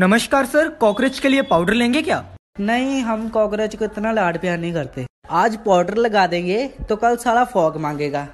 नमस्कार sir cockroach के लिए पाउडर लेंगे क्या नहीं हम कॉकरोच को इतना लाड प्यार नहीं करते आज पाउडर लगा देंगे तो कल सारा फॉग मांगेगा